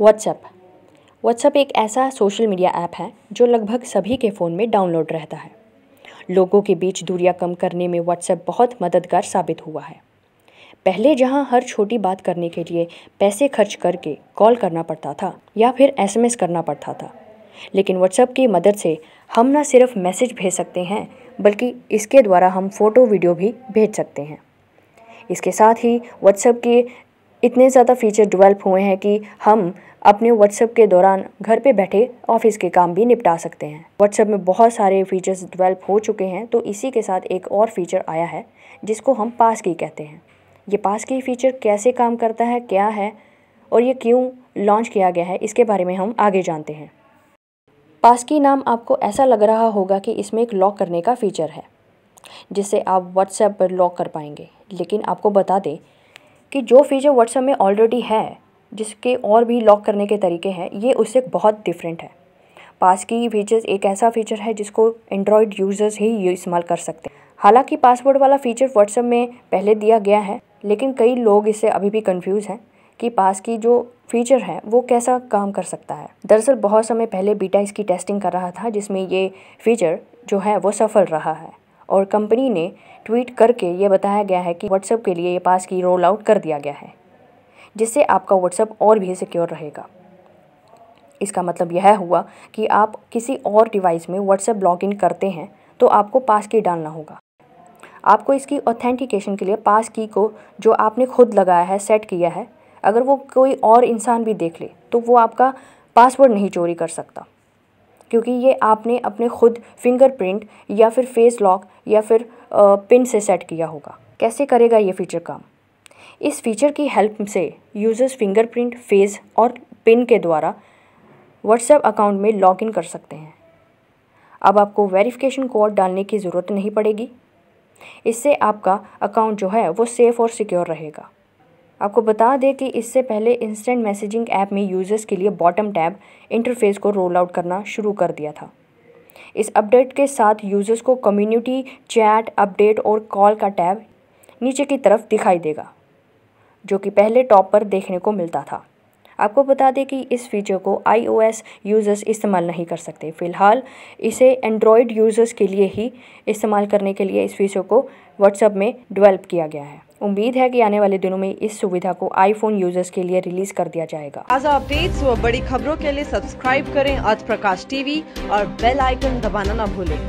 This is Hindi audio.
व्हाट्सएप व्हाट्सएप एक ऐसा सोशल मीडिया ऐप है जो लगभग सभी के फ़ोन में डाउनलोड रहता है लोगों के बीच दूरियां कम करने में व्हाट्सएप बहुत मददगार साबित हुआ है पहले जहां हर छोटी बात करने के लिए पैसे खर्च करके कॉल करना पड़ता था या फिर एसएमएस करना पड़ता था लेकिन व्हाट्सएप की मदद से हम ना सिर्फ मैसेज भेज सकते हैं बल्कि इसके द्वारा हम फ़ोटो वीडियो भी भेज सकते हैं इसके साथ ही व्हाट्सएप के इतने ज़्यादा फीचर डेवलप हुए हैं कि हम अपने व्हाट्सएप के दौरान घर पे बैठे ऑफिस के काम भी निपटा सकते हैं व्हाट्सएप में बहुत सारे फीचर्स डेवलप हो चुके हैं तो इसी के साथ एक और फीचर आया है जिसको हम पास की कहते हैं ये पास की फीचर कैसे काम करता है क्या है और ये क्यों लॉन्च किया गया है इसके बारे में हम आगे जानते हैं पास की नाम आपको ऐसा लग रहा होगा कि इसमें एक लॉक करने का फीचर है जिससे आप व्हाट्सएप पर लॉक कर पाएंगे लेकिन आपको बता दें कि जो फीचर व्हाट्सएप में ऑलरेडी है जिसके और भी लॉक करने के तरीके हैं ये उससे बहुत डिफरेंट है पास की फीचर्स एक ऐसा फीचर है जिसको एंड्रॉयड यूज़र्स ही इस्तेमाल कर सकते हैं हालांकि पासवर्ड वाला फीचर व्हाट्सएप में पहले दिया गया है लेकिन कई लोग इससे अभी भी कंफ्यूज हैं कि पास की जो फीचर है वो कैसा काम कर सकता है दरअसल बहुत समय पहले बीटा इसकी टेस्टिंग कर रहा था जिसमें ये फीचर जो है वो सफल रहा है और कंपनी ने ट्वीट करके ये बताया गया है कि व्हाट्सएप के लिए ये पास की रोल आउट कर दिया गया है जिससे आपका व्हाट्सएप और भी सिक्योर रहेगा इसका मतलब यह हुआ कि आप किसी और डिवाइस में व्हाट्सएप लॉग इन करते हैं तो आपको पास की डालना होगा आपको इसकी ऑथेंटिकेशन के लिए पास की को जो आपने खुद लगाया है सेट किया है अगर वो कोई और इंसान भी देख ले तो वो आपका पासवर्ड नहीं चोरी कर सकता क्योंकि ये आपने अपने खुद फिंगरप्रिंट या फिर फेस लॉक या फिर पिन से सेट किया होगा कैसे करेगा ये फ़ीचर काम इस फीचर की हेल्प से यूज़र्स फिंगरप्रिंट फेस और पिन के द्वारा व्हाट्सएप अकाउंट में लॉगिन कर सकते हैं अब आपको वेरिफिकेशन कोड डालने की ज़रूरत नहीं पड़ेगी इससे आपका अकाउंट जो है वो सेफ़ और सिक्योर रहेगा आपको बता दें कि इससे पहले इंस्टेंट मैसेजिंग ऐप में यूज़र्स के लिए बॉटम टैब इंटरफेस को रोल आउट करना शुरू कर दिया था इस अपडेट के साथ यूज़र्स को कम्युनिटी चैट अपडेट और कॉल का टैब नीचे की तरफ दिखाई देगा जो कि पहले टॉप पर देखने को मिलता था आपको बता दें कि इस फीचर को आईओएस यूज़र्स इस्तेमाल नहीं कर सकते फ़िलहाल इसे एंड्रॉयड यूज़र्स के लिए ही इस्तेमाल करने के लिए इस फीचर को व्हाट्सएप में डेवलप किया गया है उम्मीद है कि आने वाले दिनों में इस सुविधा को आईफोन यूजर्स के लिए रिलीज कर दिया जाएगा ताज़ा अपडेट्स व बड़ी खबरों के लिए सब्सक्राइब करें आज प्रकाश टीवी और बेल आइकन दबाना न भूलें